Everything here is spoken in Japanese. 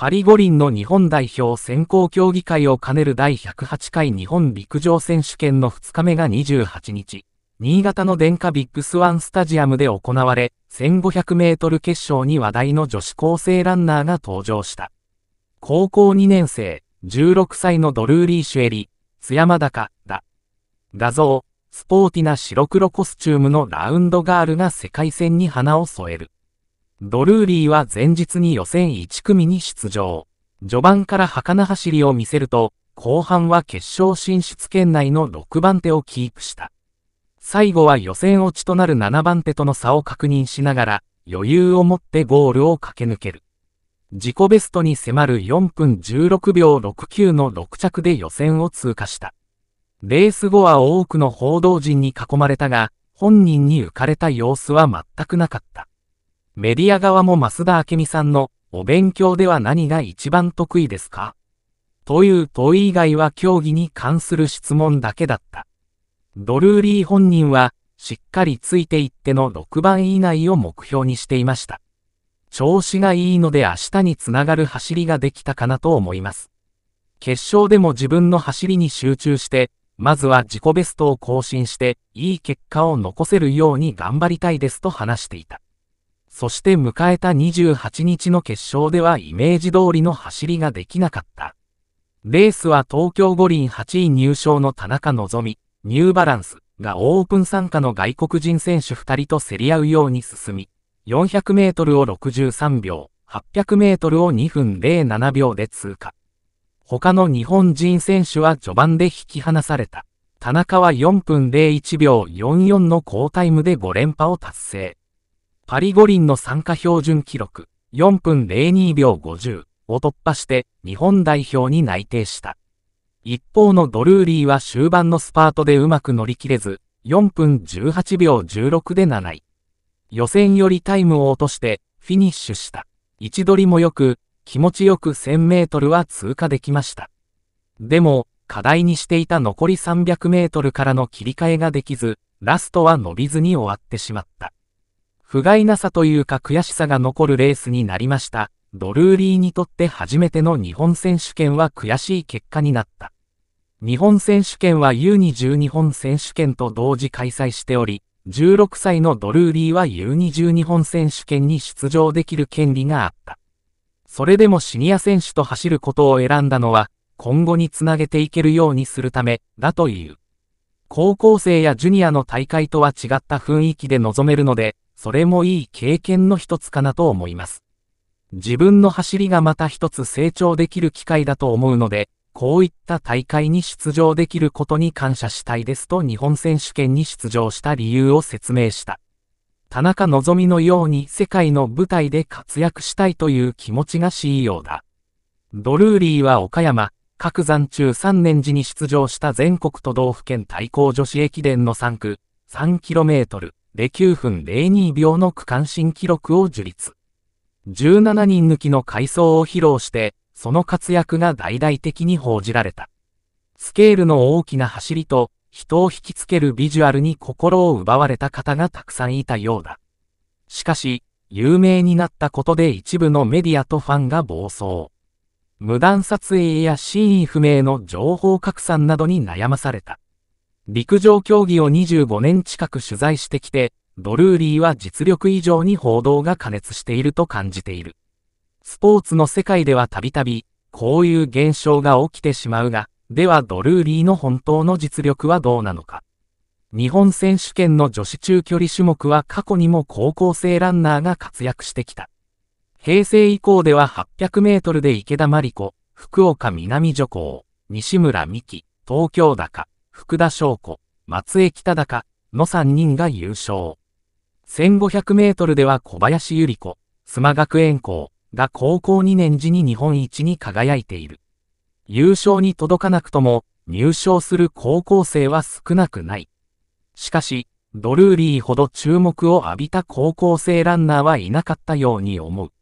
パリ五輪の日本代表選考協議会を兼ねる第108回日本陸上選手権の2日目が28日、新潟の電化ビッグスワンスタジアムで行われ、1500メートル決勝に話題の女子高生ランナーが登場した。高校2年生、16歳のドルーリー・シュエリ、津山高、だ。画像、スポーティな白黒コスチュームのラウンドガールが世界戦に花を添える。ドルーリーは前日に予選1組に出場。序盤から儚走りを見せると、後半は決勝進出圏内の6番手をキープした。最後は予選落ちとなる7番手との差を確認しながら、余裕を持ってゴールを駆け抜ける。自己ベストに迫る4分16秒69の6着で予選を通過した。レース後は多くの報道陣に囲まれたが、本人に浮かれた様子は全くなかった。メディア側も増田明美さんの、お勉強では何が一番得意ですかという問い以外は競技に関する質問だけだった。ドルーリー本人は、しっかりついていっての6番以内を目標にしていました。調子がいいので明日につながる走りができたかなと思います。決勝でも自分の走りに集中して、まずは自己ベストを更新して、いい結果を残せるように頑張りたいですと話していた。そして迎えた28日の決勝ではイメージ通りの走りができなかった。レースは東京五輪8位入賞の田中希美ニューバランスがオープン参加の外国人選手2人と競り合うように進み、400メートルを63秒、800メートルを2分07秒で通過。他の日本人選手は序盤で引き離された。田中は4分01秒44の好タイムで5連覇を達成。パリ五輪の参加標準記録4分02秒50を突破して日本代表に内定した。一方のドルーリーは終盤のスパートでうまく乗り切れず、4分18秒16で7位。予選よりタイムを落としてフィニッシュした。位置取りも良く、気持ちよく1000メートルは通過できました。でも、課題にしていた残り300メートルからの切り替えができず、ラストは伸びずに終わってしまった。不甲斐なさというか悔しさが残るレースになりました。ドルーリーにとって初めての日本選手権は悔しい結果になった。日本選手権は U20 日本選手権と同時開催しており、16歳のドルーリーは U20 日本選手権に出場できる権利があった。それでもシニア選手と走ることを選んだのは、今後につなげていけるようにするため、だという。高校生やジュニアの大会とは違った雰囲気で臨めるので、それもいい経験の一つかなと思います。自分の走りがまた一つ成長できる機会だと思うので、こういった大会に出場できることに感謝したいですと日本選手権に出場した理由を説明した。田中希のように世界の舞台で活躍したいという気持ちが CEO だ。ドルーリーは岡山、各山中3年時に出場した全国都道府県対抗女子駅伝の3区、3km、で9分02秒の区間新記録を樹立。17人抜きの回想を披露して、その活躍が大々的に報じられた。スケールの大きな走りと、人を引きつけるビジュアルに心を奪われた方がたくさんいたようだ。しかし、有名になったことで一部のメディアとファンが暴走。無断撮影や真意不明の情報拡散などに悩まされた。陸上競技を25年近く取材してきて、ドルーリーは実力以上に報道が過熱していると感じている。スポーツの世界ではたびたび、こういう現象が起きてしまうが、ではドルーリーの本当の実力はどうなのか。日本選手権の女子中距離種目は過去にも高校生ランナーが活躍してきた。平成以降では800メートルで池田真理子、福岡南女校、西村美希、東京高、福田翔子、松江北高の3人が優勝。1500メートルでは小林百合子、須磨学園校が高校2年時に日本一に輝いている。優勝に届かなくとも入賞する高校生は少なくない。しかし、ドルーリーほど注目を浴びた高校生ランナーはいなかったように思う。